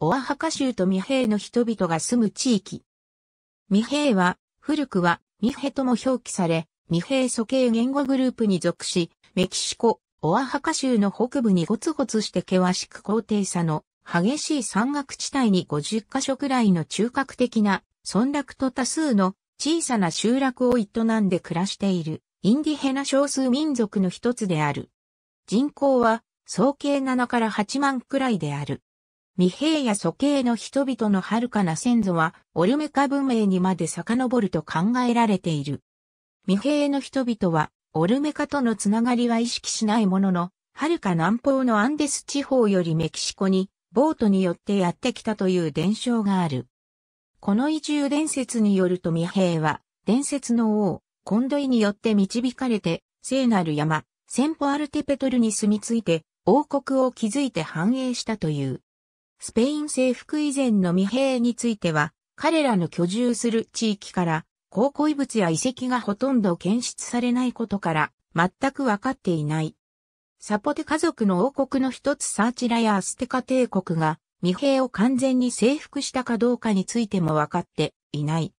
オアハカ州とミヘイの人々が住む地域。ミヘイは、古くは、ミヘとも表記され、ミヘイ素系言語グループに属し、メキシコ、オアハカ州の北部にゴツゴツして険しく高低差の激しい山岳地帯に50カ所くらいの中核的な村落と多数の小さな集落を営んで暮らしているインディヘナ少数民族の一つである。人口は総計7から8万くらいである。未平や祖系の人々の遥かな先祖は、オルメカ文明にまで遡ると考えられている。未平の人々は、オルメカとのつながりは意識しないものの、遥か南方のアンデス地方よりメキシコに、ボートによってやってきたという伝承がある。この移住伝説によると未平は、伝説の王、コンドイによって導かれて、聖なる山、センポアルテペトルに住み着いて、王国を築いて繁栄したという。スペイン征服以前の未兵については、彼らの居住する地域から、考古遺物や遺跡がほとんど検出されないことから、全くわかっていない。サポテ家族の王国の一つサーチラやアステカ帝国が、未兵を完全に征服したかどうかについてもわかっていない。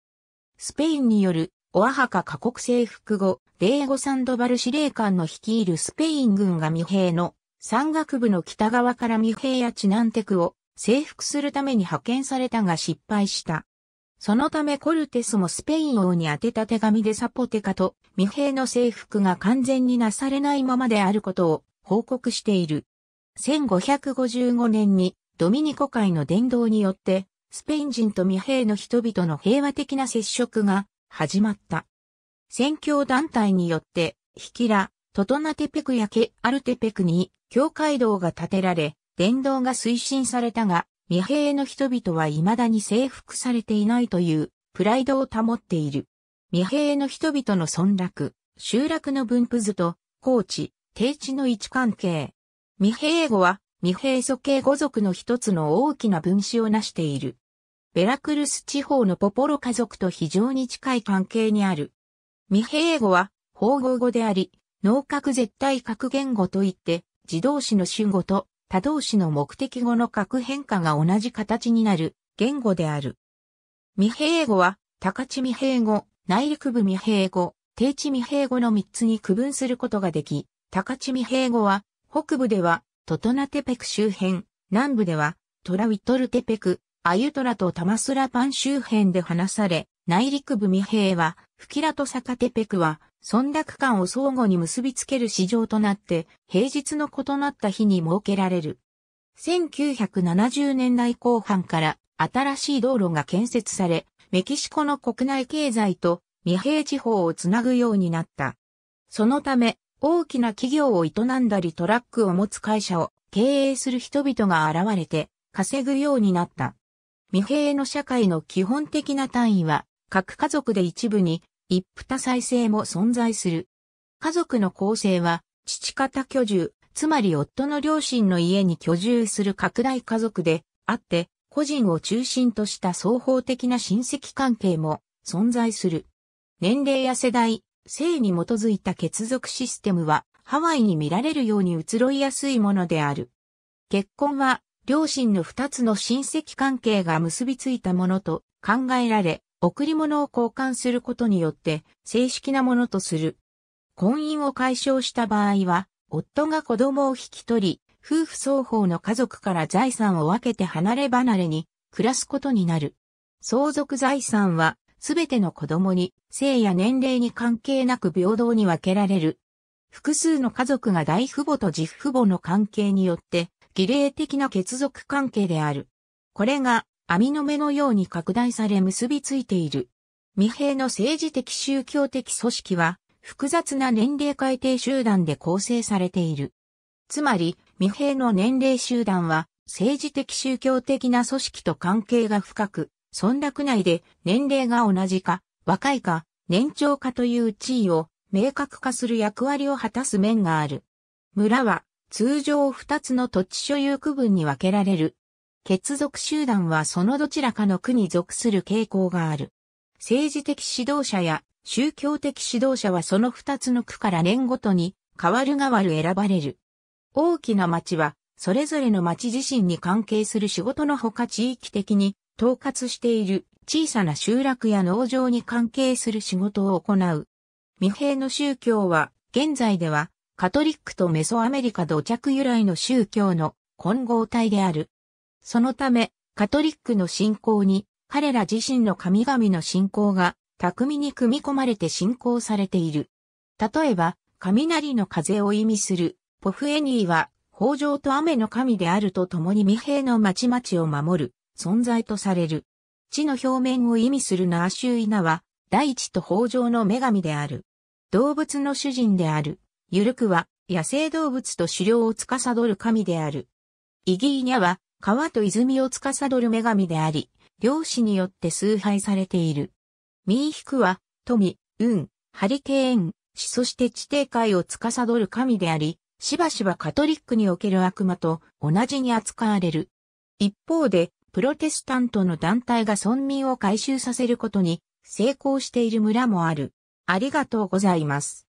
スペインによるオアハカ過国征服後、デーゴ・サンドバル司令官の率いるスペイン軍が未兵の山岳部の北側から未兵やチナンテクを征服するために派遣されたが失敗した。そのためコルテスもスペイン王に宛てた手紙でサポテカと未兵の征服が完全になされないままであることを報告している。1555年にドミニコ会の伝道によってスペイン人と未兵の人々の平和的な接触が始まった。宣教団体によってヒキラ、トトナテペクやケアルテペクに教会堂が建てられ、伝道が推進されたが、未兵の人々は未だに征服されていないというプライドを保っている。未兵の人々の村落、集落の分布図と、高地、低地の位置関係。未兵語は、未兵祖系語族の一つの大きな分子を成している。ベラクルス地方のポポロ家族と非常に近い関係にある。未兵語は、法語語であり、農格絶対格言語といって、自動詞の主語と他動詞の目的語の格変化が同じ形になる言語である。未平語は、高地未平語、内陸部未平語、低地未平語の3つに区分することができ、高地未平語は、北部では、トトナテペク周辺、南部では、トラウィトルテペク、アユトラとタマスラパン周辺で話され、内陸部未平は、フキラトサカテペクは、村落間を相互に結びつける市場となって、平日の異なった日に設けられる。1970年代後半から新しい道路が建設され、メキシコの国内経済と未平地方をつなぐようになった。そのため、大きな企業を営んだりトラックを持つ会社を経営する人々が現れて稼ぐようになった。未平の社会の基本的な単位は、各家族で一部に一夫多妻制も存在する。家族の構成は、父方居住、つまり夫の両親の家に居住する拡大家族であって、個人を中心とした双方的な親戚関係も存在する。年齢や世代、性に基づいた血族システムはハワイに見られるように移ろいやすいものである。結婚は両親の二つの親戚関係が結びついたものと考えられ、贈り物を交換することによって正式なものとする。婚姻を解消した場合は、夫が子供を引き取り、夫婦双方の家族から財産を分けて離れ離れに暮らすことになる。相続財産は、すべての子供に性や年齢に関係なく平等に分けられる。複数の家族が大父母と実父母の関係によって、儀礼的な血族関係である。これが網の目のように拡大され結びついている。未兵の政治的宗教的組織は、複雑な年齢改定集団で構成されている。つまり、未兵の年齢集団は、政治的宗教的な組織と関係が深く、村落内で年齢が同じか、若いか、年長かという地位を明確化する役割を果たす面がある。村は通常2つの土地所有区分に分けられる血族集団はそのどちらかの区に属する傾向がある。政治的指導者や宗教的指導者はその二つの区から年ごとに変わる変わる選ばれる。大きな町は、それぞれの町自身に関係する仕事のほか地域的に統括している小さな集落や農場に関係する仕事を行う。未平の宗教は、現在では、カトリックとメソアメリカ土着由来の宗教の混合体である。そのため、カトリックの信仰に、彼ら自身の神々の信仰が、巧みに組み込まれて信仰されている。例えば、雷の風を意味する、ポフエニーは、豊穣と雨の神であると共に未平の町々を守る、存在とされる。地の表面を意味するナーシュイナは、大地と豊穣の女神である。動物の主人である。ゆるくは、野生動物と狩猟を司る神である。イギーニャは、川と泉を司る女神であり、漁師によって崇拝されている。ミーヒクは、富、運、ハリケーン、死そして地底界を司る神であり、しばしばカトリックにおける悪魔と同じに扱われる。一方で、プロテスタントの団体が村民を回収させることに成功している村もある。ありがとうございます。